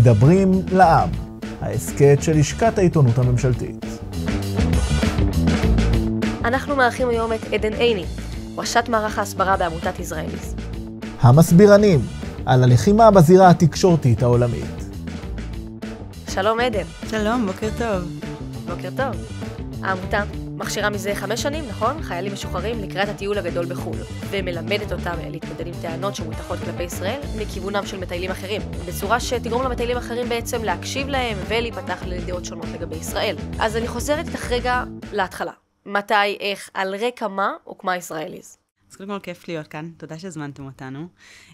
מדברים לעם, ההסכת של לשכת העיתונות הממשלתית. אנחנו מארחים היום את עדן עיני, ראשת מערך ההסברה בעמותת ישראליס. המסבירנים, על הלחימה בזירה התקשורתית העולמית. שלום עדן. שלום, בוקר טוב. בוקר טוב. העמותה מכשירה מזה חמש שנים, נכון? חיילים משוחררים לקראת הטיול הגדול בחו"ל, ומלמדת אותם להתמודד עם טענות שמותחות כלפי ישראל מכיוונם של מטיילים אחרים, בצורה שתגרום למטיילים אחרים בעצם להקשיב להם ולהיפתח לדעות שונות לגבי ישראל. אז אני חוזרת איתך רגע להתחלה. מתי, איך, על רקע מה הוקמה ישראליז. אז קודם כל כיף להיות כאן, תודה שהזמנתם אותנו.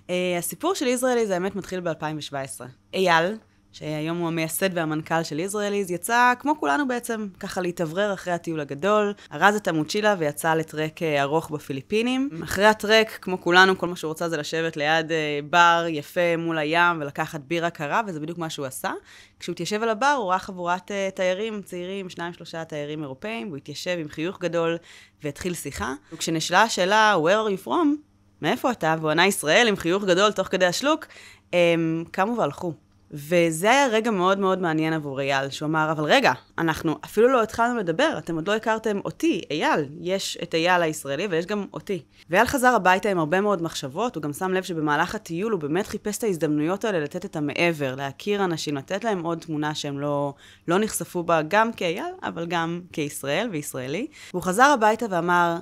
Uh, הסיפור של ישראלי זה האמת מתחיל ב-2017. אייל, שהיום הוא המייסד והמנכ"ל של ישראליז, יצא, כמו כולנו בעצם, ככה להתאוורר אחרי הטיול הגדול, ארז את המוצ'ילה ויצא לטרק אה, ארוך בפיליפינים. אחרי הטרק, כמו כולנו, כל מה שהוא רוצה זה לשבת ליד אה, בר יפה מול הים ולקחת בירה קרה, וזה בדיוק מה שהוא עשה. כשהוא התיישב על הבר, הוא ראה חבורת אה, תיירים צעירים, שניים, שלושה תיירים אירופאים, והוא התיישב עם חיוך גדול והתחיל שיחה. וכשנשאלה השאלה, where are you from? מאיפה אתה? והוא ענה ישראל עם חיוך גדול תוך כדי השלוק, הם אמ, קמו והלכו. וזה היה רגע מאוד מאוד מעניין עבור אייל, שהוא אמר, אבל רגע, אנחנו אפילו לא התחלנו לדבר, אתם עוד לא הכרתם אותי, אייל. יש את אייל הישראלי ויש גם אותי. ואייל חזר הביתה עם הרבה מאוד מחשבות, הוא גם שם לב שבמהלך הטיול הוא באמת חיפש את ההזדמנויות האלה לתת את המעבר, להכיר אנשים, לתת להם עוד תמונה שהם לא, לא נחשפו בה, גם כאייל, אבל גם כישראל וישראלי. והוא חזר הביתה ואמר,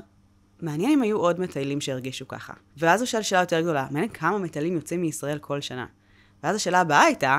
מעניין אם היו עוד מטיילים שהרגישו ככה. ואז הוא שאל שאלה יותר גדולה, מעניין כמה מטיילים יוצאים מישראל כל שנה. ואז השאלה הבאה הייתה,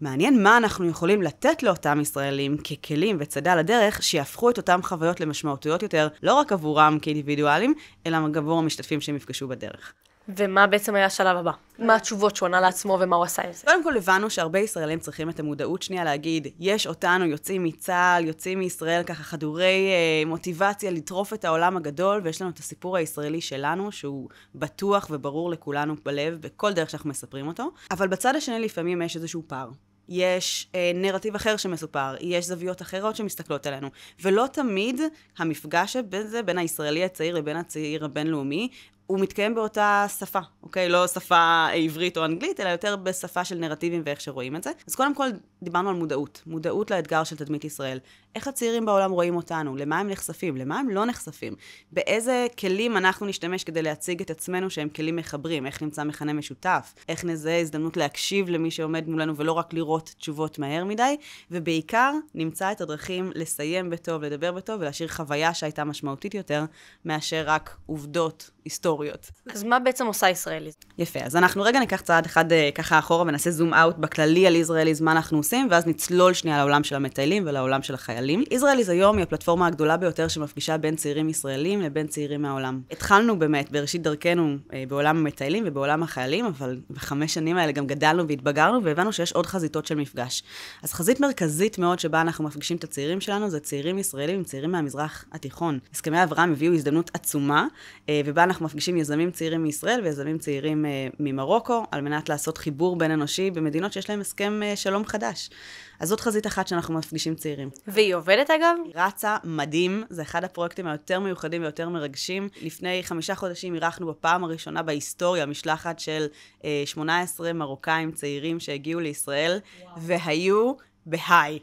מעניין מה אנחנו יכולים לתת לאותם ישראלים ככלים וצדה לדרך שיהפכו את אותם חוויות למשמעותיות יותר, לא רק עבורם כאינדיבידואלים, אלא גם עבור המשתתפים שהם יפגשו בדרך. ומה בעצם היה השלב הבא? מה התשובות שהוא ענה לעצמו ומה הוא עשה עם זה? קודם כל הבנו שהרבה ישראלים צריכים את המודעות שנייה להגיד, יש אותנו יוצאים מצה"ל, יוצאים מישראל ככה חדורי אה, מוטיבציה לטרוף את העולם הגדול, ויש לנו את הסיפור הישראלי שלנו, שהוא בטוח וברור לכולנו בלב, בכל דרך שאנחנו מספרים אותו, אבל בצד השני לפעמים יש איזשהו פער. יש אה, נרטיב אחר שמסופר, יש זוויות אחרות שמסתכלות עלינו, ולא תמיד המפגש הזה בין הישראלי הצעיר לבין הצעיר הבינלאומי הוא מתקיים באותה שפה, אוקיי? לא שפה עברית או אנגלית, אלא יותר בשפה של נרטיבים ואיך שרואים את זה. אז קודם כל, דיברנו על מודעות. מודעות לאתגר של תדמית ישראל. איך הצעירים בעולם רואים אותנו, למה הם נחשפים, למה הם לא נחשפים, באיזה כלים אנחנו נשתמש כדי להציג את עצמנו שהם כלים מחברים, איך נמצא מכנה משותף, איך נזהה הזדמנות להקשיב למי שעומד מולנו ולא רק לראות תשובות מהר מדי, ובעיקר נמצא את הדרכים לסיים בטוב, לדבר בטוב ולהשאיר חוויה שהייתה משמעותית יותר מאשר רק עובדות היסטוריות. אז מה בעצם עושה ישראליז? יפה, אז אנחנו רגע ניקח צעד אחד אה, ככה אחורה ונעשה זום אאוט בכללי על ישראליזם, מה אנחנו עושים, ואז נצלול שנייה לעולם של המטיילים ולעולם של החיילים. ישראלים. is היום היא הפלטפורמה הגדולה ביותר שמפגישה בין צעירים ישראלים לבין צעירים מהעולם. התחלנו באמת בראשית דרכנו אה, בעולם המטיילים ובעולם החיילים, אבל בחמש שנים האלה גם גדלנו והתבגרנו והבנו שיש עוד חזיתות של מפגש. אז חזית מרכזית מאוד שבה אנחנו מפגישים את הצעירים שלנו זה צעירים ישראלים עם צעירים מהמזרח התיכון. הסכמי אברהם הביאו הזדמנות עצומה, אה, ובה אנחנו מפגישים יזמים צעירים מישראל ויזמים צעירים אה, ממרוקו, על מנת לעשות חיבור בין אנושי במדינות שיש להם הסכם שלום חדש. אז זאת חזית אחת שאנחנו מפגישים צעירים. והיא עובדת אגב? היא רצה מדהים, זה אחד הפרויקטים היותר מיוחדים ויותר מרגשים. לפני חמישה חודשים אירחנו בפעם הראשונה בהיסטוריה משלחת של 18 אה, מרוקאים צעירים שהגיעו לישראל, וואו. והיו בהיי,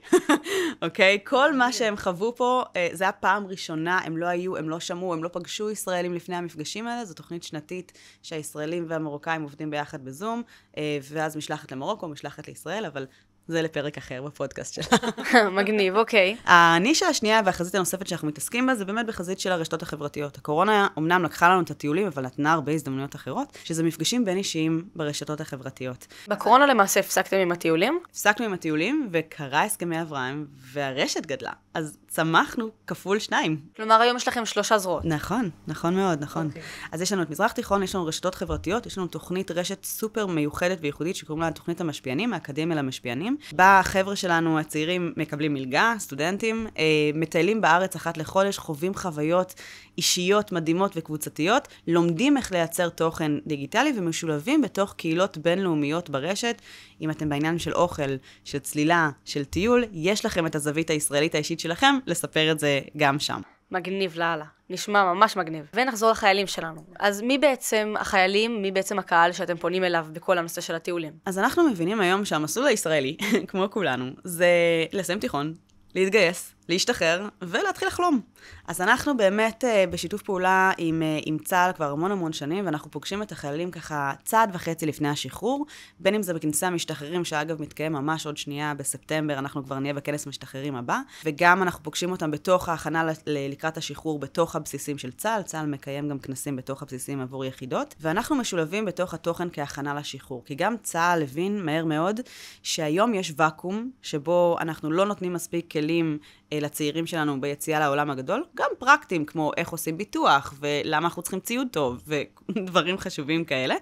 אוקיי? okay? כל מה שהם חוו פה, uh, זה היה פעם ראשונה, הם לא היו, הם לא שמעו, הם לא פגשו ישראלים לפני המפגשים האלה, זו תוכנית שנתית שהישראלים והמרוקאים עובדים ביחד בזום, uh, ואז משלחת למרוקו, משלחת לישראל, אבל זה לפרק אחר בפודקאסט שלנו. מגניב, אוקיי. הנישה השנייה והחזית הנוספת שאנחנו מתעסקים בה, זה באמת בחזית של הרשתות החברתיות. הקורונה אמנם לקחה לנו את הטיולים, אבל נתנה הרבה הזדמנויות אחרות, שזה מפגשים בין אישיים ברשתות החברתיות. בקורונה למעשה הפסקתם עם הטיולים? הפסקנו עם הטיולים, וקרה הסכמי אברהם, והרשת גדלה. אז צמחנו כפול שניים. כלומר, היום יש לכם שלושה זרועות. נכון, נכון מאוד, נכון. Okay. אוקיי. אז יש לנו את מזרח תיכון, יש לנו רשתות חברתיות, יש לנו תוכנית רשת סופר מיוחדת וייחודית שקוראים לה תוכנית המשפיענים, האקדמיה למשפיענים. בה החבר'ה שלנו הצעירים מקבלים מלגה, סטודנטים, אה, מטיילים בארץ אחת לחודש, חווים חוויות אישיות מדהימות וקבוצתיות, לומדים איך לייצר תוכן דיגיטלי ומשולבים בתוך קהילות בינלאומיות ברשת. אם אתם בעניין של אוכל, של צלילה, של טיול, יש לכם את הזווית הישראלית האישית שלכם, לספר את זה גם שם. מגניב לאללה. נשמע ממש מגניב. ונחזור לחיילים שלנו. אז מי בעצם החיילים, מי בעצם הקהל שאתם פונים אליו בכל הנושא של הטיולים? אז אנחנו מבינים היום שהמסלול הישראלי, כמו כולנו, זה לסיים תיכון, להתגייס, להשתחרר ולהתחיל לחלום. אז אנחנו באמת אה, בשיתוף פעולה עם, אה, עם צה"ל כבר המון המון שנים, ואנחנו פוגשים את החיילים ככה צעד וחצי לפני השחרור, בין אם זה בכנסי המשתחררים, שאגב מתקיים ממש עוד שנייה בספטמבר, אנחנו כבר נהיה בכנס משתחררים הבא, וגם אנחנו פוגשים אותם בתוך ההכנה לקראת השחרור בתוך הבסיסים של צה"ל, צה"ל מקיים גם כנסים בתוך הבסיסים עבור יחידות, ואנחנו משולבים בתוך התוכן כהכנה לשחרור, כי גם צה"ל הבין מהר מאוד שהיום יש ואקום שבו אנחנו לא נותנים מספיק כלים אה, לצעירים שלנו ביציאה לעולם הגדול, גם פרקטיים, כמו איך עושים ביטוח, ולמה אנחנו צריכים ציוד טוב, ודברים חשובים כאלה.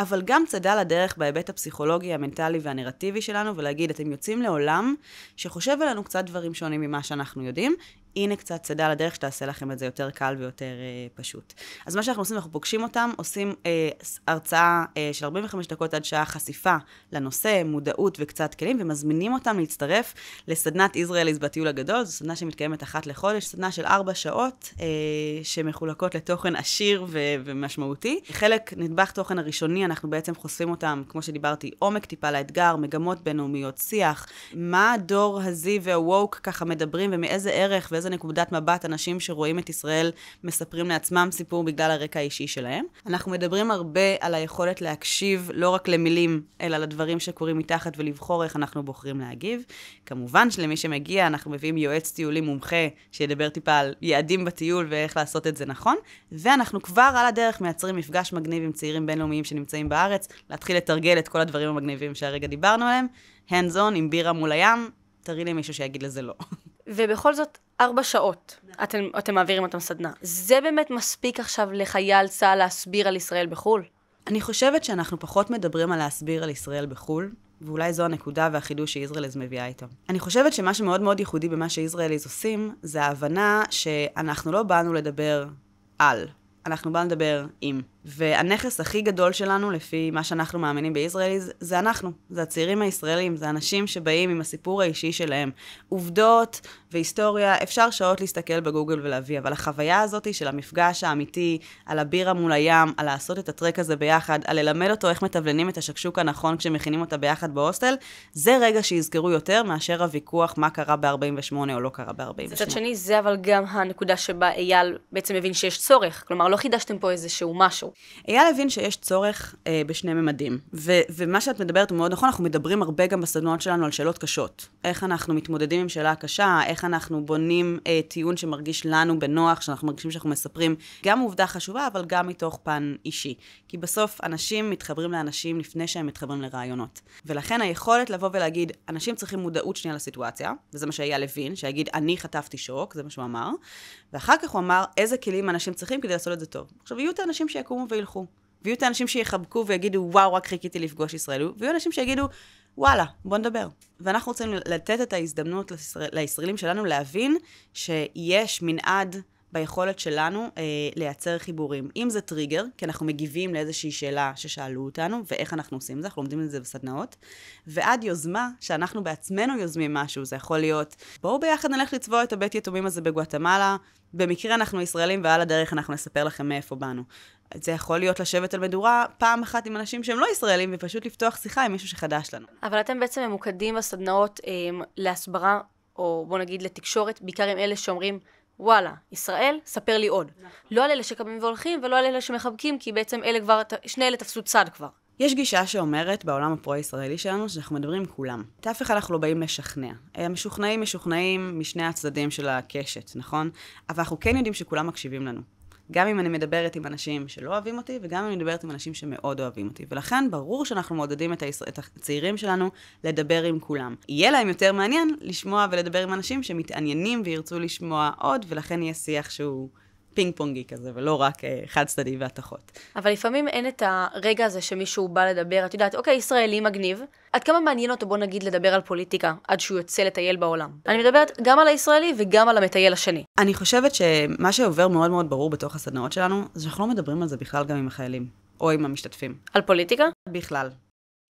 אבל גם צדה לדרך בהיבט הפסיכולוגי, המנטלי והנרטיבי שלנו, ולהגיד, אתם יוצאים לעולם שחושב עלינו קצת דברים שונים ממה שאנחנו יודעים, הנה קצת צדה לדרך שתעשה לכם את זה יותר קל ויותר אה, פשוט. אז מה שאנחנו עושים, אנחנו פוגשים אותם, עושים אה, הרצאה אה, של 45 דקות עד שעה חשיפה לנושא, מודעות וקצת כלים, ומזמינים אותם להצטרף לסדנת ישראליז בטיול הגדול, זו סדנה שמתקיימת אחת לחודש, סדנה של ארבע שעות, אה, שמחולקות לתוכן עשיר ו- ומשמעותי. חלק, נדבך תוכן הראשוני, אנחנו בעצם חושפים אותם, כמו שדיברתי, עומק טיפה לאתגר, מגמות בינלאומיות, שיח, מה הדור הזי והווק ככה מדברים, ומאיזה ערך ואיזה נקודת מבט אנשים שרואים את ישראל מספרים לעצמם סיפור בגלל הרקע האישי שלהם. אנחנו מדברים הרבה על היכולת להקשיב לא רק למילים, אלא לדברים שקורים מתחת ולבחור איך אנחנו בוחרים להגיב. כמובן שלמי שמגיע, אנחנו מביאים יועץ טיולי מומחה שידבר טיפה על יעדים בטיול ואיך לעשות את זה נכון, ואנחנו כבר על הדרך מייצרים מפגש מגניב עם צעירים בינלאומיים שנמצאים נמצאים בארץ, להתחיל לתרגל את כל הדברים המגניבים שהרגע דיברנו עליהם, hands on עם בירה מול הים, תראי לי מישהו שיגיד לזה לא. ובכל זאת, ארבע שעות אתם, אתם מעבירים אותם סדנה. זה באמת מספיק עכשיו לחייל צה"ל להסביר על ישראל בחו"ל? אני חושבת שאנחנו פחות מדברים על להסביר על ישראל בחו"ל, ואולי זו הנקודה והחידוש שישראליז מביאה איתו. אני חושבת שמה שמאוד מאוד ייחודי במה שישראליז עושים, זה ההבנה שאנחנו לא באנו לדבר על, אנחנו באנו לדבר עם. והנכס הכי גדול שלנו, לפי מה שאנחנו מאמינים בישראלי, זה, זה אנחנו, זה הצעירים הישראלים, זה אנשים שבאים עם הסיפור האישי שלהם. עובדות והיסטוריה, אפשר שעות להסתכל בגוגל ולהביא, אבל החוויה הזאת של המפגש האמיתי, על הבירה מול הים, על לעשות את הטרק הזה ביחד, על ללמד אותו איך מתבלנים את השקשוק הנכון כשמכינים אותה ביחד בהוסטל, זה רגע שיזכרו יותר מאשר הוויכוח מה קרה ב-48 או לא קרה ב-48. מצד שני, זה אבל גם הנקודה שבה אייל בעצם מבין שיש צורך. כלומר, לא חידשתם פה איזשהו משהו. אייל הבין שיש צורך אה, בשני ממדים, ו- ומה שאת מדברת הוא מאוד נכון, אנחנו מדברים הרבה גם בסדנאות שלנו על שאלות קשות. איך אנחנו מתמודדים עם שאלה קשה, איך אנחנו בונים אה, טיעון שמרגיש לנו בנוח, שאנחנו מרגישים שאנחנו מספרים גם עובדה חשובה, אבל גם מתוך פן אישי. כי בסוף אנשים מתחברים לאנשים לפני שהם מתחברים לרעיונות. ולכן היכולת לבוא ולהגיד, אנשים צריכים מודעות שנייה לסיטואציה, וזה מה שאייל הבין, שיגיד, אני חטפתי שוק, זה מה שהוא אמר, ואחר כך הוא אמר, איזה כלים אנשים צריכים כדי לעשות את זה טוב. עכשיו, יהיו את האנשים שיקומו וילכו, ויהיו את האנשים שיחבקו ויגידו, וואו, רק חיכיתי לפגוש ישראל, ויהיו אנשים שיגידו, וואלה, בוא נדבר. ואנחנו רוצים לתת את ההזדמנות לישראל, לישראלים שלנו להבין שיש מנעד ביכולת שלנו אה, לייצר חיבורים. אם זה טריגר, כי אנחנו מגיבים לאיזושהי שאלה ששאלו אותנו, ואיך אנחנו עושים את זה, אנחנו לומדים את זה בסדנאות, ועד יוזמה, שאנחנו בעצמנו יוזמים משהו, זה יכול להיות, בואו ביחד נלך לצבוע את הבית יתומים הזה בגואטמלה, במקרה אנחנו ישראלים ועל הדרך אנחנו נספר לכם מאיפה באנו. זה יכול להיות לשבת על מדורה פעם אחת עם אנשים שהם לא ישראלים ופשוט לפתוח שיחה עם מישהו שחדש לנו. אבל אתם בעצם ממוקדים בסדנאות אה, להסברה, או בואו נגיד לתקשורת, בעיקר עם אלה שאומרים, וואלה, ישראל, ספר לי עוד. נכון. לא על אלה שקמים והולכים ולא על אלה שמחבקים, כי בעצם אלה כבר, שני אלה תפסו צד כבר. יש גישה שאומרת בעולם הפרו-ישראלי שלנו שאנחנו מדברים עם כולם. את אף אחד אנחנו לא באים לשכנע. המשוכנעים אה, משוכנעים משני הצדדים של הקשת, נכון? אבל אנחנו כן יודעים שכולם מקשיבים לנו. גם אם אני מדברת עם אנשים שלא אוהבים אותי, וגם אם אני מדברת עם אנשים שמאוד אוהבים אותי. ולכן ברור שאנחנו מעודדים את, היש... את הצעירים שלנו לדבר עם כולם. יהיה להם יותר מעניין לשמוע ולדבר עם אנשים שמתעניינים וירצו לשמוע עוד, ולכן יהיה שיח שהוא... פינג פונגי כזה, ולא רק אה, חד צדדי והתחות. אבל לפעמים אין את הרגע הזה שמישהו בא לדבר, את יודעת, אוקיי, ישראלי מגניב, עד כמה מעניין אותו, בוא נגיד, לדבר על פוליטיקה, עד שהוא יוצא לטייל בעולם. אני מדברת גם על הישראלי וגם על המטייל השני. אני חושבת שמה שעובר מאוד מאוד ברור בתוך הסדנאות שלנו, זה שאנחנו לא מדברים על זה בכלל גם עם החיילים, או עם המשתתפים. על פוליטיקה? בכלל.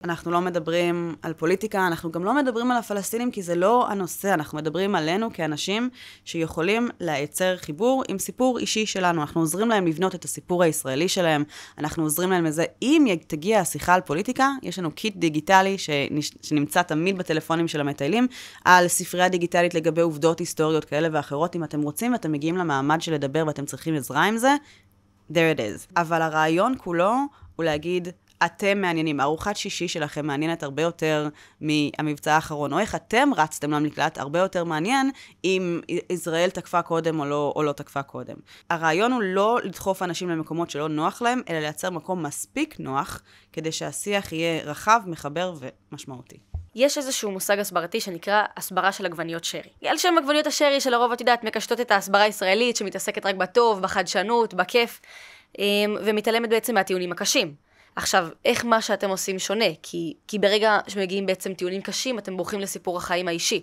אנחנו לא מדברים על פוליטיקה, אנחנו גם לא מדברים על הפלסטינים כי זה לא הנושא, אנחנו מדברים עלינו כאנשים שיכולים לייצר חיבור עם סיפור אישי שלנו. אנחנו עוזרים להם לבנות את הסיפור הישראלי שלהם, אנחנו עוזרים להם לזה. אם תגיע השיחה על פוליטיקה, יש לנו קיט דיגיטלי שנמצא תמיד בטלפונים של המטיילים, על ספרייה דיגיטלית לגבי עובדות היסטוריות כאלה ואחרות. אם אתם רוצים ואתם מגיעים למעמד של לדבר ואתם צריכים עזרה עם זה, there it is. אבל הרעיון כולו הוא להגיד, אתם מעניינים. ארוחת שישי שלכם מעניינת הרבה יותר מהמבצע האחרון, או איך אתם רצתם למקלט הרבה יותר מעניין אם ישראל תקפה קודם או לא, או לא תקפה קודם. הרעיון הוא לא לדחוף אנשים למקומות שלא נוח להם, אלא לייצר מקום מספיק נוח, כדי שהשיח יהיה רחב, מחבר ומשמעותי. יש איזשהו מושג הסברתי שנקרא הסברה של עגבניות שרי. על שם עגבניות השרי שלרוב, את יודעת, מקשטות את ההסברה הישראלית שמתעסקת רק בטוב, בחדשנות, בכיף, אמ, ומתעלמת בעצם מהטיעונים הקשים. עכשיו, איך מה שאתם עושים שונה? כי, כי ברגע שמגיעים בעצם טיעונים קשים, אתם בורחים לסיפור החיים האישי.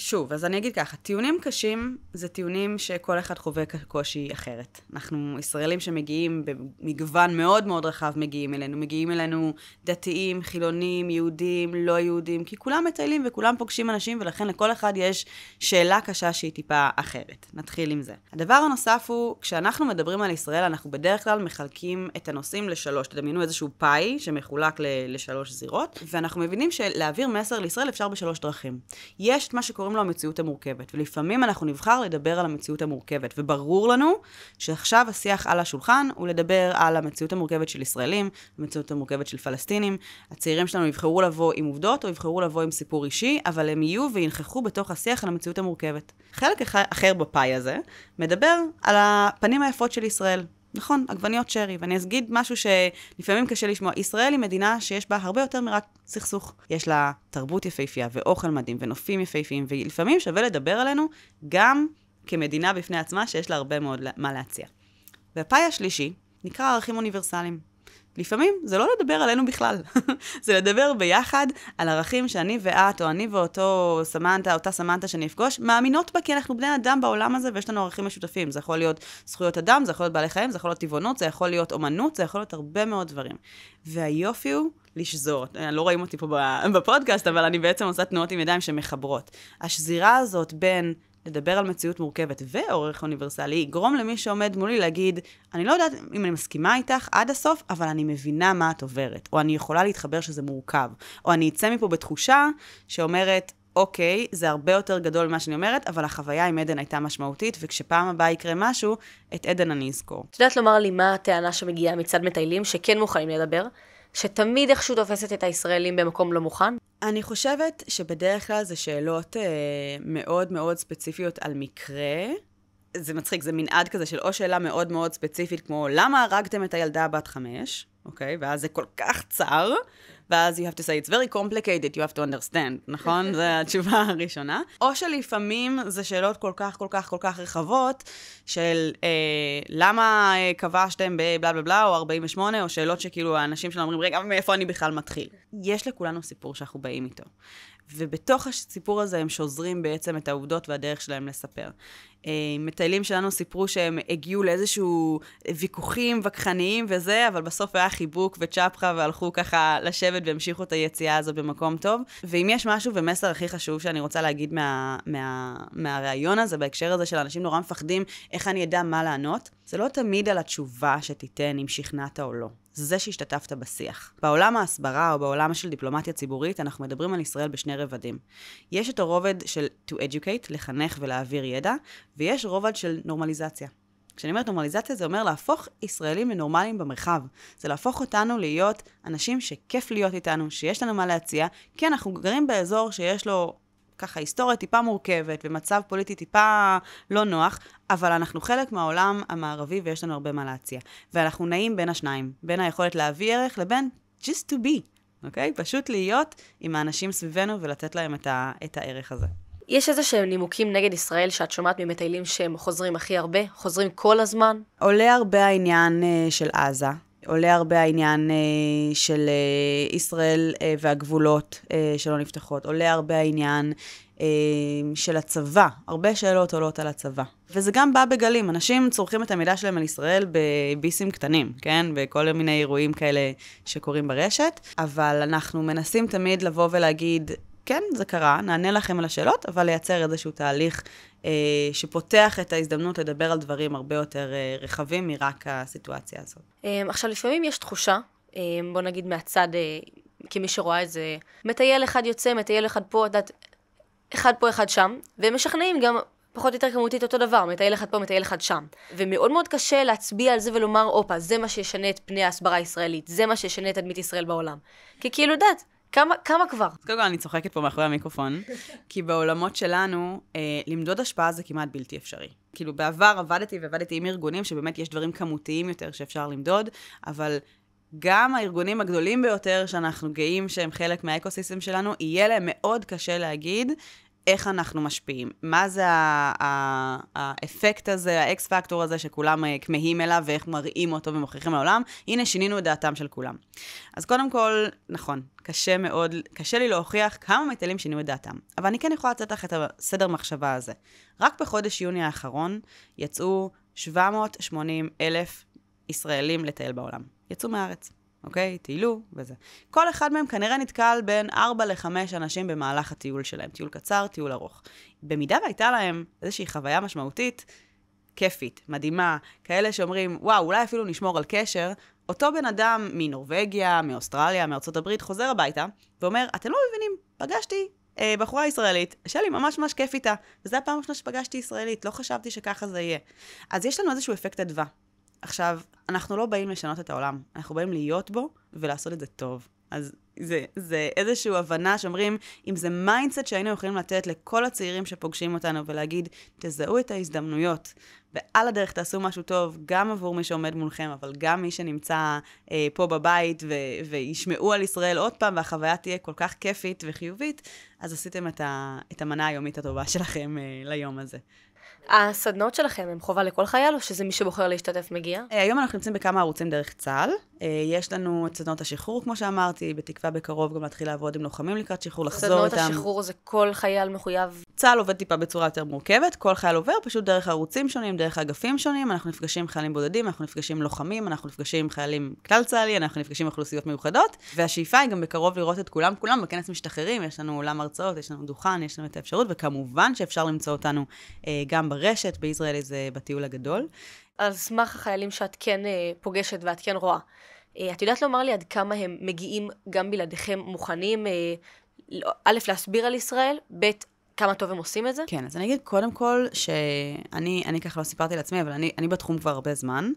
שוב, אז אני אגיד ככה, טיעונים קשים זה טיעונים שכל אחד חווה קושי אחרת. אנחנו ישראלים שמגיעים במגוון מאוד מאוד רחב מגיעים אלינו. מגיעים אלינו דתיים, חילונים, יהודים, לא יהודים, כי כולם מטיילים וכולם פוגשים אנשים, ולכן לכל אחד יש שאלה קשה שהיא טיפה אחרת. נתחיל עם זה. הדבר הנוסף הוא, כשאנחנו מדברים על ישראל, אנחנו בדרך כלל מחלקים את הנושאים לשלוש. תדמיינו איזשהו פאי שמחולק לשלוש זירות, ואנחנו מבינים שלהעביר מסר לישראל אפשר בשלוש דרכים. יש את מה שקוראים קוראים לו המציאות המורכבת, ולפעמים אנחנו נבחר לדבר על המציאות המורכבת, וברור לנו שעכשיו השיח על השולחן הוא לדבר על המציאות המורכבת של ישראלים, המציאות המורכבת של פלסטינים. הצעירים שלנו יבחרו לבוא עם עובדות או יבחרו לבוא עם סיפור אישי, אבל הם יהיו וינכחו בתוך השיח על המציאות המורכבת. חלק אחר בפאי הזה מדבר על הפנים היפות של ישראל, נכון, עגבניות שרי, ואני אגיד משהו שלפעמים קשה לשמוע. ישראל היא מדינה שיש בה הרבה יותר מרק סכסוך. יש לה תרבות יפהפייה, ואוכל מדהים, ונופים יפהפיים, ולפעמים שווה לדבר עלינו גם כמדינה בפני עצמה, שיש לה הרבה מאוד מה להציע. והפאי השלישי נקרא ערכים אוניברסליים. לפעמים זה לא לדבר עלינו בכלל, זה לדבר ביחד על ערכים שאני ואת, או אני ואותו סמנטה, אותה סמנטה שאני אפגוש, מאמינות בה כי אנחנו בני אדם בעולם הזה ויש לנו ערכים משותפים. זה יכול להיות זכויות אדם, זה יכול להיות בעלי חיים, זה יכול להיות טבעונות, זה יכול להיות אומנות, זה יכול להיות הרבה מאוד דברים. והיופי הוא לשזור. אה, לא רואים אותי פה בפודקאסט, אבל אני בעצם עושה תנועות עם ידיים שמחברות. השזירה הזאת בין... לדבר על מציאות מורכבת ואורך אוניברסלי יגרום למי שעומד מולי להגיד, אני לא יודעת אם אני מסכימה איתך עד הסוף, אבל אני מבינה מה את עוברת, או אני יכולה להתחבר שזה מורכב, או אני אצא מפה בתחושה שאומרת, אוקיי, זה הרבה יותר גדול ממה שאני אומרת, אבל החוויה עם עדן הייתה משמעותית, וכשפעם הבאה יקרה משהו, את עדן אני אזכור. את יודעת לומר לי מה הטענה שמגיעה מצד מטיילים שכן מוכנים לדבר? שתמיד איכשהו תופסת את הישראלים במקום לא מוכן? אני חושבת שבדרך כלל זה שאלות אה, מאוד מאוד ספציפיות על מקרה. זה מצחיק, זה מנעד כזה של או שאלה מאוד מאוד ספציפית, כמו למה הרגתם את הילדה בת חמש, אוקיי? ואז זה כל כך צר, ואז you have to say, it's very complicated, you have to understand, נכון? זו התשובה הראשונה. או שלפעמים זה שאלות כל כך, כל כך, כל כך רחבות, של אה, למה אה, כבשתם בבלה בלה בלה, או 48, או שאלות שכאילו האנשים שלנו אומרים, רגע, מאיפה אני בכלל מתחיל? יש לכולנו סיפור שאנחנו באים איתו. ובתוך הסיפור הזה הם שוזרים בעצם את העובדות והדרך שלהם לספר. אה, מטיילים שלנו סיפרו שהם הגיעו לאיזשהו ויכוחים וכחניים וזה, אבל בסוף היה חיבוק וצ'פחה והלכו ככה לשבת והמשיכו את היציאה הזאת במקום טוב. ואם יש משהו ומסר הכי חשוב שאני רוצה להגיד מה, מה, מהריאיון הזה, בהקשר הזה של אנשים נורא מפחדים, איך אני אדע מה לענות, זה לא תמיד על התשובה שתיתן, אם שכנעת או לא. זה שהשתתפת בשיח. בעולם ההסברה או בעולם של דיפלומטיה ציבורית, אנחנו מדברים על ישראל בשני רבדים. יש את הרובד של to educate, לחנך ולהעביר ידע, ויש רובד של נורמליזציה. כשאני אומרת נורמליזציה זה אומר להפוך ישראלים לנורמליים במרחב. זה להפוך אותנו להיות אנשים שכיף להיות איתנו, שיש לנו מה להציע, כי אנחנו גרים באזור שיש לו ככה היסטוריה טיפה מורכבת ומצב פוליטי טיפה לא נוח, אבל אנחנו חלק מהעולם המערבי ויש לנו הרבה מה להציע. ואנחנו נעים בין השניים, בין היכולת להביא ערך לבין just to be, אוקיי? Okay? פשוט להיות עם האנשים סביבנו ולתת להם את, ה, את הערך הזה. יש איזה שהם נימוקים נגד ישראל שאת שומעת ממטיילים שהם חוזרים הכי הרבה? חוזרים כל הזמן? עולה הרבה העניין אה, של עזה. עולה הרבה העניין אה, של אה, ישראל אה, והגבולות אה, שלא נפתחות, עולה הרבה העניין אה, של הצבא, הרבה שאלות עולות על הצבא. וזה גם בא בגלים, אנשים צורכים את המידע שלהם על ישראל בביסים קטנים, כן? בכל מיני אירועים כאלה שקורים ברשת, אבל אנחנו מנסים תמיד לבוא ולהגיד, כן, זה קרה, נענה לכם על השאלות, אבל לייצר איזשהו תהליך אה, שפותח את ההזדמנות לדבר על דברים הרבה יותר אה, רחבים מרק הסיטואציה הזאת. אמ, עכשיו, לפעמים יש תחושה, אה, בוא נגיד מהצד, אה, כמי שרואה את זה, מטייל אחד יוצא, מטייל אחד פה, את יודעת, אחד פה, אחד שם, והם משכנעים גם פחות או יותר כמותית אותו דבר, מטייל אחד פה, מטייל אחד שם. ומאוד מאוד קשה להצביע על זה ולומר, הופה, זה מה שישנה את פני ההסברה הישראלית, זה מה שישנה את תדמית ישראל בעולם. כי כאילו, את יודעת, כמה, כמה כבר? אז קודם כל אני צוחקת פה מאחורי המיקרופון, כי בעולמות שלנו, אה, למדוד השפעה זה כמעט בלתי אפשרי. כאילו, בעבר עבדתי ועבדתי עם ארגונים שבאמת יש דברים כמותיים יותר שאפשר למדוד, אבל גם הארגונים הגדולים ביותר שאנחנו גאים שהם חלק מהאקוסיסטם שלנו, יהיה להם מאוד קשה להגיד איך אנחנו משפיעים, מה זה האפקט הזה, האקס פקטור הזה שכולם אה, כמהים אליו ואיך מראים אותו ומוכיחים לעולם, הנה שינינו את דעתם של כולם. אז קודם כל, נכון, קשה מאוד, קשה לי להוכיח כמה מטיילים שינו את דעתם, אבל אני כן יכולה לתת לך את הסדר מחשבה הזה. רק בחודש יוני האחרון יצאו 780 אלף ישראלים לטייל בעולם, יצאו מהארץ. אוקיי? טיילו וזה. כל אחד מהם כנראה נתקל בין 4 ל-5 אנשים במהלך הטיול שלהם, טיול קצר, טיול ארוך. במידה והייתה להם איזושהי חוויה משמעותית, כיפית, מדהימה, כאלה שאומרים, וואו, אולי אפילו נשמור על קשר, אותו בן אדם מנורבגיה, מאוסטרליה, מארצות הברית, חוזר הביתה ואומר, אתם לא מבינים, פגשתי אה, בחורה ישראלית, שהיה לי ממש ממש כיף איתה, וזו הפעם הראשונה שפגשתי ישראלית, לא חשבתי שככה זה יהיה. אז יש לנו איזשהו אפקט אדווה. עכשיו, אנחנו לא באים לשנות את העולם, אנחנו באים להיות בו ולעשות את זה טוב. אז זה, זה איזושהי הבנה שאומרים, אם זה מיינדסט שהיינו יכולים לתת לכל הצעירים שפוגשים אותנו ולהגיד, תזהו את ההזדמנויות, ועל הדרך תעשו משהו טוב, גם עבור מי שעומד מולכם, אבל גם מי שנמצא אה, פה בבית ו- וישמעו על ישראל עוד פעם, והחוויה תהיה כל כך כיפית וחיובית, אז עשיתם את, ה- את המנה היומית הטובה שלכם אה, ליום הזה. הסדנאות שלכם הן חובה לכל חייל, או שזה מי שבוחר להשתתף מגיע? אה, היום אנחנו נמצאים בכמה ערוצים דרך צה"ל. אה, יש לנו את סדנאות השחרור, כמו שאמרתי, בתקווה בקרוב גם להתחיל לעבוד עם לוחמים לקראת שחרור, לחזור איתם. סדנאות השחרור זה כל חייל מחויב? צה"ל עובד טיפה בצורה יותר מורכבת, כל חייל עובר פשוט דרך ערוצים שונים, דרך אגפים שונים, אנחנו נפגשים עם חיילים בודדים, אנחנו נפגשים עם לוחמים, אנחנו נפגשים עם חיילים כלל צה"לי, אנחנו נפגשים עם אוכלוסיות מיוחדות, והשאיפה היא גם בקרוב לראות את כולם, כולם בכנס משתחררים, יש לנו אולם הרצאות, יש לנו דוכן, יש לנו את האפשרות, וכמובן שאפשר למצוא אותנו אה, גם ברשת, בישראל זה בטיול הגדול. על סמך החיילים שאת כן אה, פוגשת ואת כן רואה. אה, את יודעת לומר לי עד כמה הם מגיעים גם בלעדיכם מוכנים, אה, לא, א', להסביר על ישראל, ב', כמה טוב הם עושים את זה? כן, אז אני אגיד קודם כל שאני אני ככה לא סיפרתי לעצמי, אבל אני, אני בתחום כבר הרבה זמן,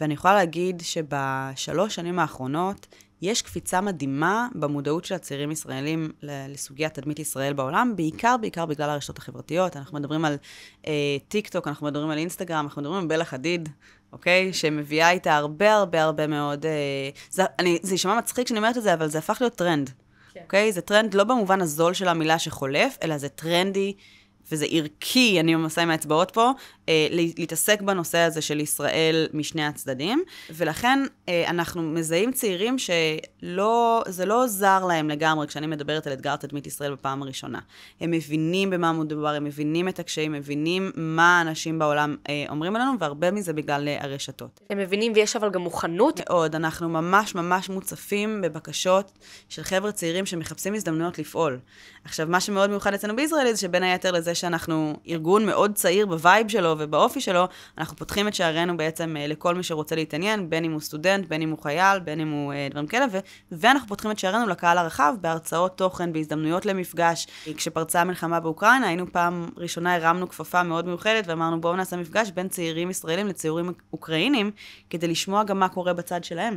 ואני יכולה להגיד שבשלוש שנים האחרונות יש קפיצה מדהימה במודעות של הצעירים ישראלים לסוגיית תדמית ישראל בעולם, בעיקר, בעיקר בגלל הרשתות החברתיות. אנחנו מדברים על אה, טיק טוק, אנחנו מדברים על אינסטגרם, אנחנו מדברים על בלה חדיד, אוקיי? שמביאה איתה הרבה הרבה הרבה מאוד... אה, זה, אני, זה יישמע מצחיק כשאני אומרת את זה, אבל זה הפך להיות טרנד. כן. אוקיי? זה טרנד לא במובן הזול של המילה שחולף, אלא זה טרנדי. וזה ערכי, אני עושה עם האצבעות פה, אה, להתעסק בנושא הזה של ישראל משני הצדדים, ולכן אה, אנחנו מזהים צעירים שזה לא עוזר להם לגמרי כשאני מדברת על אתגר תדמית ישראל בפעם הראשונה. הם מבינים במה מדובר, הם מבינים את הקשיים, מבינים מה האנשים בעולם אה, אומרים עלינו, והרבה מזה בגלל הרשתות. הם מבינים ויש אבל גם מוכנות. מאוד, אנחנו ממש ממש מוצפים בבקשות של חבר'ה צעירים שמחפשים הזדמנויות לפעול. עכשיו, מה שמאוד מיוחד אצלנו בישראל זה שבין היתר לזה שאנחנו ארגון מאוד צעיר בווייב שלו ובאופי שלו, אנחנו פותחים את שערינו בעצם אה, לכל מי שרוצה להתעניין, בין אם הוא סטודנט, בין אם הוא חייל, בין אם הוא אה, דברים כאלה, ו- ואנחנו פותחים את שערינו לקהל הרחב בהרצאות תוכן, בהזדמנויות למפגש. כשפרצה המלחמה באוקראינה, היינו פעם ראשונה, הרמנו כפפה מאוד מיוחדת ואמרנו בואו נעשה מפגש בין צעירים ישראלים לצעירים אוקראינים, כדי לשמוע גם מה קורה בצד שלהם.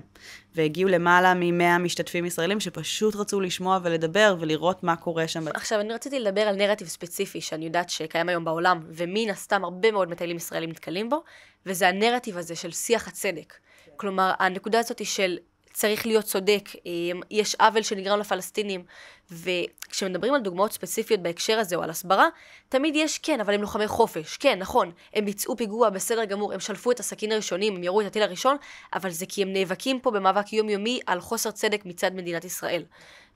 והגיעו למעלה מ-100 משתתפים ישראלים שפשוט רצו לשמוע ולדבר ולראות מה קורה שם. עכשיו, אני רציתי לדבר על נרטיב ספציפי, שאני שאני יודעת שקיים היום בעולם, ומן הסתם הרבה מאוד מטיילים ישראלים נתקלים בו, וזה הנרטיב הזה של שיח הצדק. כלומר, הנקודה הזאת היא של צריך להיות צודק, יש עוול שנגרם לפלסטינים, וכשמדברים על דוגמאות ספציפיות בהקשר הזה או על הסברה, תמיד יש כן, אבל הם לוחמי חופש, כן, נכון, הם ביצעו פיגוע, בסדר גמור, הם שלפו את הסכין הראשונים, הם ירו את הטיל הראשון, אבל זה כי הם נאבקים פה במאבק יומיומי על חוסר צדק מצד מדינת ישראל.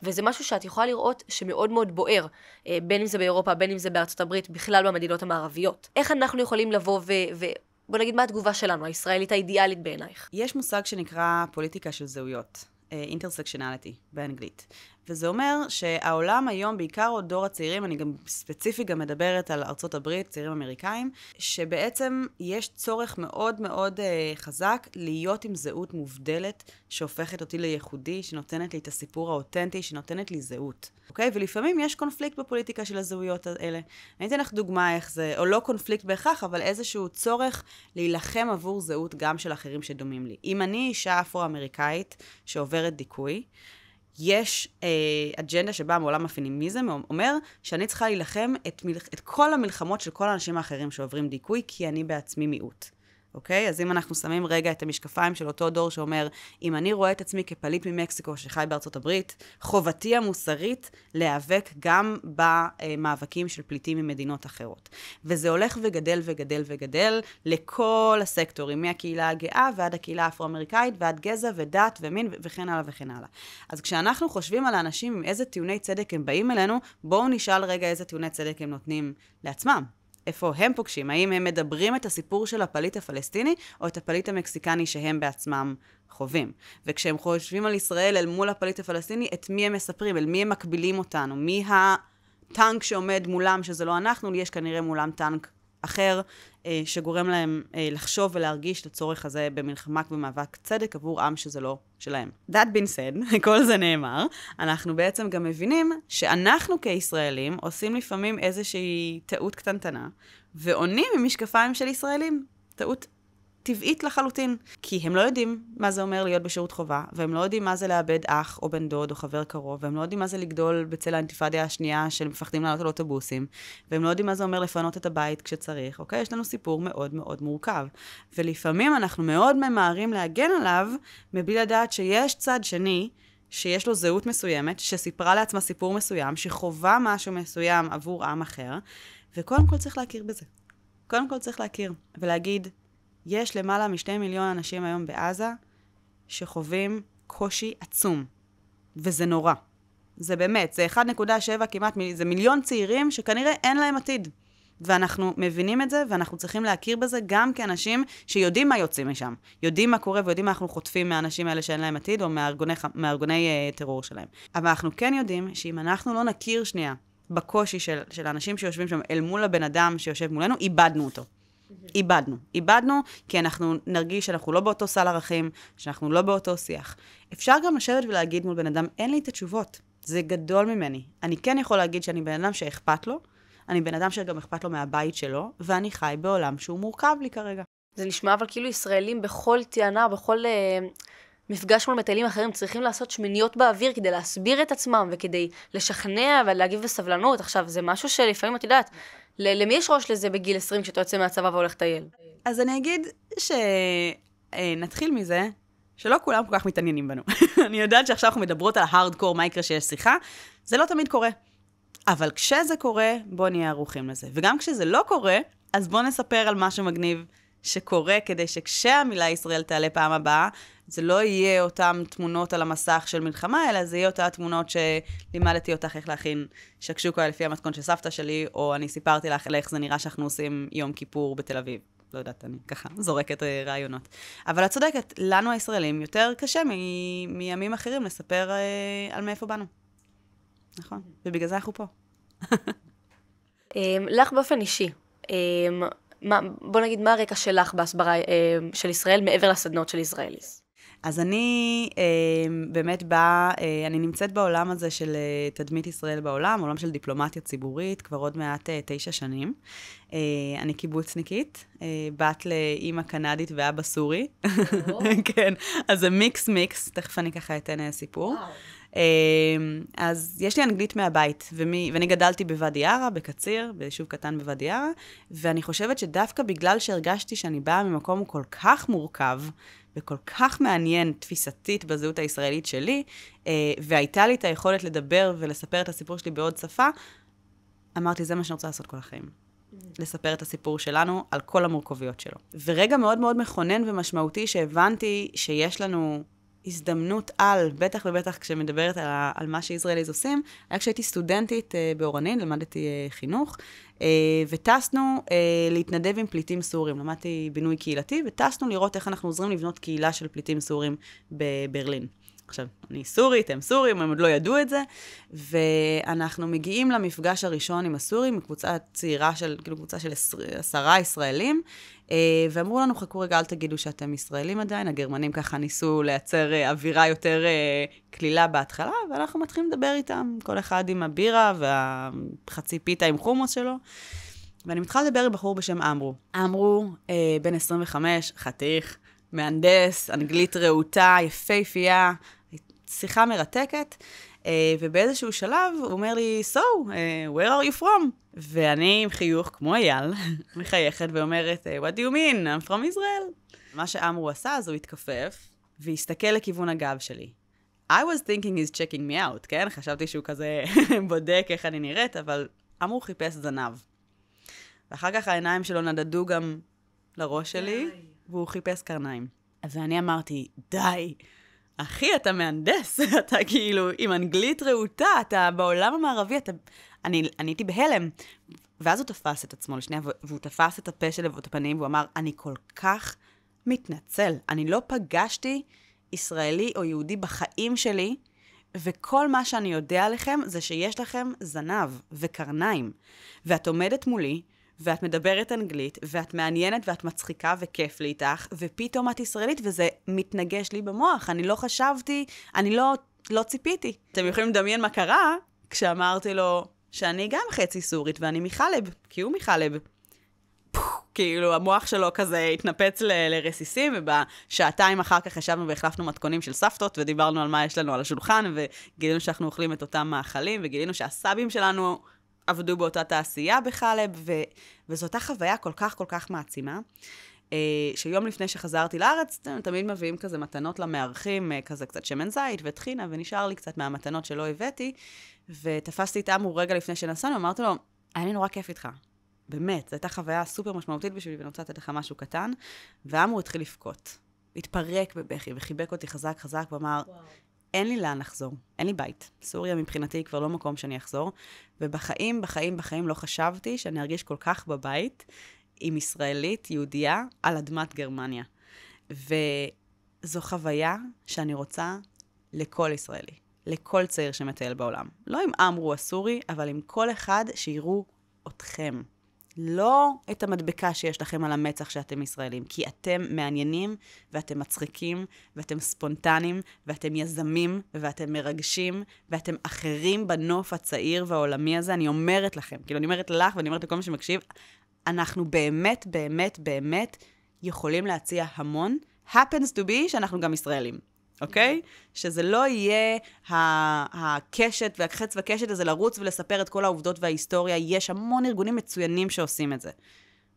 וזה משהו שאת יכולה לראות שמאוד מאוד בוער, אה, בין אם זה באירופה, בין אם זה בארצות הברית, בכלל במדינות המערביות. איך אנחנו יכולים לבוא ו... ו- בוא נגיד מה התגובה שלנו, הישראלית האידיאלית בעינייך. יש מושג שנקרא פוליטיקה של זהויות, אינטרסקשנליטי אה, באנגלית. וזה אומר שהעולם היום, בעיקר עוד דור הצעירים, אני גם ספציפית גם מדברת על ארצות הברית, צעירים אמריקאים, שבעצם יש צורך מאוד מאוד אה, חזק להיות עם זהות מובדלת, שהופכת אותי לייחודי, שנותנת לי את הסיפור האותנטי, שנותנת לי זהות. אוקיי? ולפעמים יש קונפליקט בפוליטיקה של הזהויות האלה. אני אתן לך דוגמה איך זה, או לא קונפליקט בהכרח, אבל איזשהו צורך להילחם עבור זהות גם של אחרים שדומים לי. אם אני אישה אפרו-אמריקאית שעוברת דיכוי, יש אה, אג'נדה שבאה מעולם הפינימיזם, אומר שאני צריכה להילחם את, מל... את כל המלחמות של כל האנשים האחרים שעוברים דיכוי, כי אני בעצמי מיעוט. אוקיי? אז אם אנחנו שמים רגע את המשקפיים של אותו דור שאומר, אם אני רואה את עצמי כפליט ממקסיקו שחי בארצות הברית, חובתי המוסרית להיאבק גם במאבקים של פליטים ממדינות אחרות. וזה הולך וגדל וגדל וגדל לכל הסקטורים, מהקהילה הגאה ועד הקהילה האפרו-אמריקאית ועד גזע ודת ומין וכן הלאה וכן הלאה. אז כשאנחנו חושבים על האנשים עם איזה טיעוני צדק הם באים אלינו, בואו נשאל רגע איזה טיעוני צדק הם נותנים לעצמם. איפה הם פוגשים? האם הם מדברים את הסיפור של הפליט הפלסטיני, או את הפליט המקסיקני שהם בעצמם חווים? וכשהם חושבים על ישראל אל מול הפליט הפלסטיני, את מי הם מספרים? אל מי הם מקבילים אותנו? מי הטנק שעומד מולם, שזה לא אנחנו, יש כנראה מולם טנק אחר אה, שגורם להם אה, לחשוב ולהרגיש את הצורך הזה במלחמה ובמאבק צדק עבור עם שזה לא שלהם. That being said, כל זה נאמר, אנחנו בעצם גם מבינים שאנחנו כישראלים עושים לפעמים איזושהי טעות קטנטנה, ועונים עם משקפיים של ישראלים. טעות טבעית לחלוטין. כי הם לא יודעים מה זה אומר להיות בשירות חובה, והם לא יודעים מה זה לאבד אח או בן דוד או חבר קרוב, והם לא יודעים מה זה לגדול בצל האינתיפאדיה השנייה של מפחדים לעלות על אוטובוסים, והם לא יודעים מה זה אומר לפנות את הבית כשצריך, אוקיי? יש לנו סיפור מאוד מאוד מורכב. ולפעמים אנחנו מאוד ממהרים להגן עליו, מבלי לדעת שיש צד שני, שיש לו זהות מסוימת, שסיפרה לעצמה סיפור מסוים, שחווה משהו מסוים עבור עם אחר, וקודם כל צריך להכיר בזה. קודם כל צריך להכיר, ולהגיד, יש למעלה משתי מיליון אנשים היום בעזה שחווים קושי עצום, וזה נורא. זה באמת, זה 1.7 כמעט, זה מיליון צעירים שכנראה אין להם עתיד. ואנחנו מבינים את זה, ואנחנו צריכים להכיר בזה גם כאנשים שיודעים מה יוצאים משם. יודעים מה קורה ויודעים מה אנחנו חוטפים מהאנשים האלה שאין להם עתיד, או מארגוני, מארגוני uh, אה, טרור שלהם. אבל אנחנו כן יודעים שאם אנחנו לא נכיר שנייה בקושי של, של האנשים שיושבים שם אל מול הבן אדם שיושב מולנו, איבדנו אותו. איבדנו. איבדנו כי אנחנו נרגיש שאנחנו לא באותו סל ערכים, שאנחנו לא באותו שיח. אפשר גם לשבת ולהגיד מול בן אדם, אין לי את התשובות, זה גדול ממני. אני כן יכול להגיד שאני בן אדם שאכפת לו, אני בן אדם שגם אכפת לו מהבית שלו, ואני חי בעולם שהוא מורכב לי כרגע. זה נשמע אבל כאילו ישראלים בכל טענה, בכל אה, מפגש מול מטיילים אחרים, צריכים לעשות שמיניות באוויר כדי להסביר את עצמם וכדי לשכנע ולהגיב בסבלנות. עכשיו, זה משהו שלפעמים, את יודעת, למי יש ראש לזה בגיל 20 כשאתה יוצא מהצבא והולך לטייל? אז אני אגיד שנתחיל אה, מזה שלא כולם כל כך מתעניינים בנו. אני יודעת שעכשיו אנחנו מדברות על ההארדקור, מה יקרה שיש שיחה, זה לא תמיד קורה. אבל כשזה קורה, בואו נהיה ערוכים לזה. וגם כשזה לא קורה, אז בואו נספר על משהו מגניב שקורה, כדי שכשהמילה ישראל תעלה פעם הבאה, זה לא יהיה אותן תמונות על המסך של מלחמה, אלא זה יהיה אותן תמונות שלימדתי אותך איך להכין שקשוקה לפי המתכון של סבתא שלי, או אני סיפרתי לך על איך זה נראה שאנחנו עושים יום כיפור בתל אביב. לא יודעת, אני ככה זורקת אה, רעיונות. אבל את צודקת, לנו הישראלים יותר קשה מ- מימים אחרים לספר אה, על מאיפה באנו. נכון, ובגלל זה אנחנו פה. אמ, לך באופן אישי, אמ, בוא נגיד מה הרקע שלך בהסברה אמ, של ישראל מעבר לסדנות של ישראליס? אז אני אה, באמת באה, אה, אני נמצאת בעולם הזה של אה, תדמית ישראל בעולם, עולם של דיפלומטיה ציבורית, כבר עוד מעט אה, תשע שנים. אה, אני קיבוצניקית, אה, בת לאימא קנדית ואבא סורי. כן, אז זה מיקס מיקס, תכף אני ככה אתן אה, סיפור. אה, אז יש לי אנגלית מהבית, ומי, ואני גדלתי בוואדי ערה, בקציר, ביישוב קטן בוואדי ערה, ואני חושבת שדווקא בגלל שהרגשתי שאני באה ממקום כל כך מורכב, וכל כך מעניין תפיסתית בזהות הישראלית שלי, אה, והייתה לי את היכולת לדבר ולספר את הסיפור שלי בעוד שפה, אמרתי, זה מה שאני רוצה לעשות כל החיים. Mm. לספר את הסיפור שלנו על כל המורכבויות שלו. ורגע מאוד מאוד מכונן ומשמעותי שהבנתי שיש לנו הזדמנות על, בטח ובטח כשמדברת על, על מה שישראליז עושים, היה כשהייתי סטודנטית אה, באורנין, למדתי אה, חינוך, אה, וטסנו אה, להתנדב עם פליטים סורים. למדתי בינוי קהילתי, וטסנו לראות איך אנחנו עוזרים לבנות קהילה של פליטים סורים בברלין. עכשיו, אני סורית, הם סורים, הם עוד לא ידעו את זה, ואנחנו מגיעים למפגש הראשון עם הסורים, קבוצה צעירה של, כאילו קבוצה של עשרה ישראלים, אה, ואמרו לנו, חכו רגע, אל תגידו שאתם ישראלים עדיין, הגרמנים ככה ניסו לייצר אה, אווירה יותר אה, קלילה בהתחלה, ואנחנו מתחילים לדבר איתם, כל אחד עם הבירה והחצי פיתה עם חומוס שלו. ואני מתחילה לדבר עם בחור בשם אמרו. אמרו, אה, בן 25, חתיך. מהנדס, אנגלית רהוטה, יפייפייה, שיחה מרתקת. אה, ובאיזשהו שלב הוא אומר לי, So, אה, where are you from? ואני עם חיוך, כמו אייל, מחייכת ואומרת, אה, What do you mean? I'm from Israel. מה שאמרו עשה, אז הוא התכופף והסתכל לכיוון הגב שלי. I was thinking he's checking me out, כן? חשבתי שהוא כזה בודק איך אני נראית, אבל אמרו חיפש זנב. ואחר כך העיניים שלו נדדו גם לראש שלי. Yeah. והוא חיפש קרניים. ואני אמרתי, די, אחי, אתה מהנדס, אתה כאילו עם אנגלית רהוטה, אתה בעולם המערבי, אתה... אני, אני הייתי בהלם. ואז הוא תפס את עצמו לשנייה, והוא תפס את הפה שלו ואת הפנים, והוא אמר, אני כל כך מתנצל, אני לא פגשתי ישראלי או יהודי בחיים שלי, וכל מה שאני יודע עליכם זה שיש לכם זנב וקרניים. ואת עומדת מולי, ואת מדברת אנגלית, ואת מעניינת ואת מצחיקה וכיף לי איתך, ופתאום את ישראלית וזה מתנגש לי במוח, אני לא חשבתי, אני לא, לא ציפיתי. אתם יכולים לדמיין מה קרה כשאמרתי לו שאני גם חצי סורית ואני מחלב, כי הוא מחלב. כאילו, המוח שלו כזה התנפץ ל- לרסיסים, ובשעתיים אחר כך ישבנו והחלפנו מתכונים של סבתות, ודיברנו על מה יש לנו על השולחן, וגילינו שאנחנו אוכלים את אותם מאכלים, וגילינו שהסבים שלנו עבדו באותה תעשייה בחלב, ו... וזו אותה חוויה כל כך כל כך מעצימה. אה, שיום לפני שחזרתי לארץ, אה, תמיד מביאים כזה מתנות למארחים, אה, כזה קצת שמן זית וטחינה, ונשאר לי קצת מהמתנות שלא הבאתי. ותפסתי את אמור רגע לפני שנסענו, אמרתי לו, היה לי נורא כיף איתך. באמת, זו הייתה חוויה סופר משמעותית בשבילי, ואני רוצה לתת לך משהו קטן. ואמור התחיל לבכות. התפרק בבכי וחיבק אותי חזק חזק ואמר, אין לי לאן לחזור, אין לי בית. סוריה מבחינתי היא כבר לא מקום שאני אחזור, ובחיים, בחיים, בחיים לא חשבתי שאני ארגיש כל כך בבית עם ישראלית, יהודייה, על אדמת גרמניה. וזו חוויה שאני רוצה לכל ישראלי, לכל צעיר שמטייל בעולם. לא עם עמרו הסורי, אבל עם כל אחד שיראו אתכם. לא את המדבקה שיש לכם על המצח שאתם ישראלים, כי אתם מעניינים, ואתם מצחיקים, ואתם ספונטנים, ואתם יזמים, ואתם מרגשים, ואתם אחרים בנוף הצעיר והעולמי הזה. אני אומרת לכם, כאילו, אני אומרת לך ואני אומרת לכל מי שמקשיב, אנחנו באמת, באמת, באמת יכולים להציע המון. happens to be שאנחנו גם ישראלים. אוקיי? Okay? שזה לא יהיה הקשת והחץ והקשת הזה לרוץ ולספר את כל העובדות וההיסטוריה. יש המון ארגונים מצוינים שעושים את זה.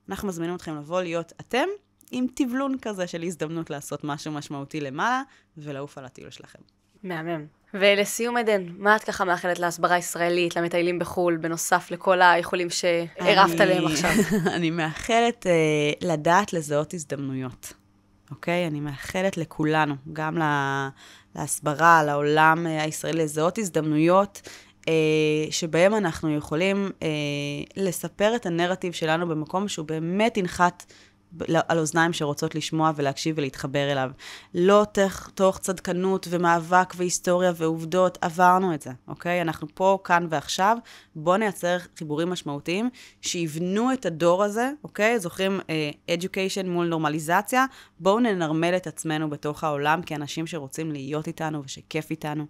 אנחנו מזמינים אתכם לבוא להיות אתם עם טבלון כזה של הזדמנות לעשות משהו משמעותי למעלה ולעוף על הטיול שלכם. מהמם. ולסיום עדן, מה את ככה מאחלת להסברה ישראלית, למטיילים בחו"ל, בנוסף לכל היכולים שהרפת להם עכשיו? אני מאחלת uh, לדעת לזהות הזדמנויות. אוקיי? אני מאחלת לכולנו, גם לה, להסברה, לעולם אה, הישראלי, לזהות הזדמנויות אה, שבהם אנחנו יכולים אה, לספר את הנרטיב שלנו במקום שהוא באמת ינחת לא- על אוזניים שרוצות לשמוע ולהקשיב ולהתחבר אליו. לא תוך, תוך צדקנות ומאבק והיסטוריה ועובדות, עברנו את זה, אוקיי? אנחנו פה, כאן ועכשיו, בואו נייצר חיבורים משמעותיים שיבנו את הדור הזה, אוקיי? זוכרים uh, education מול נורמליזציה? בואו ננרמל את עצמנו בתוך העולם כאנשים שרוצים להיות איתנו ושכיף איתנו.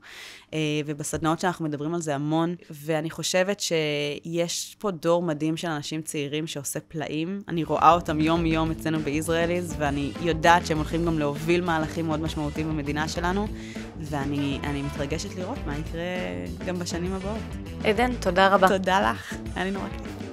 Uh, ובסדנאות שאנחנו מדברים על זה המון, ואני חושבת שיש פה דור מדהים של אנשים צעירים שעושה פלאים. אני רואה אותם יום-יום. היום אצלנו ב-Israelis, ואני יודעת שהם הולכים גם להוביל מהלכים מאוד משמעותיים במדינה שלנו, ואני מתרגשת לראות מה יקרה גם בשנים הבאות. עדן, תודה רבה. תודה לך, היה לי נורא כיף.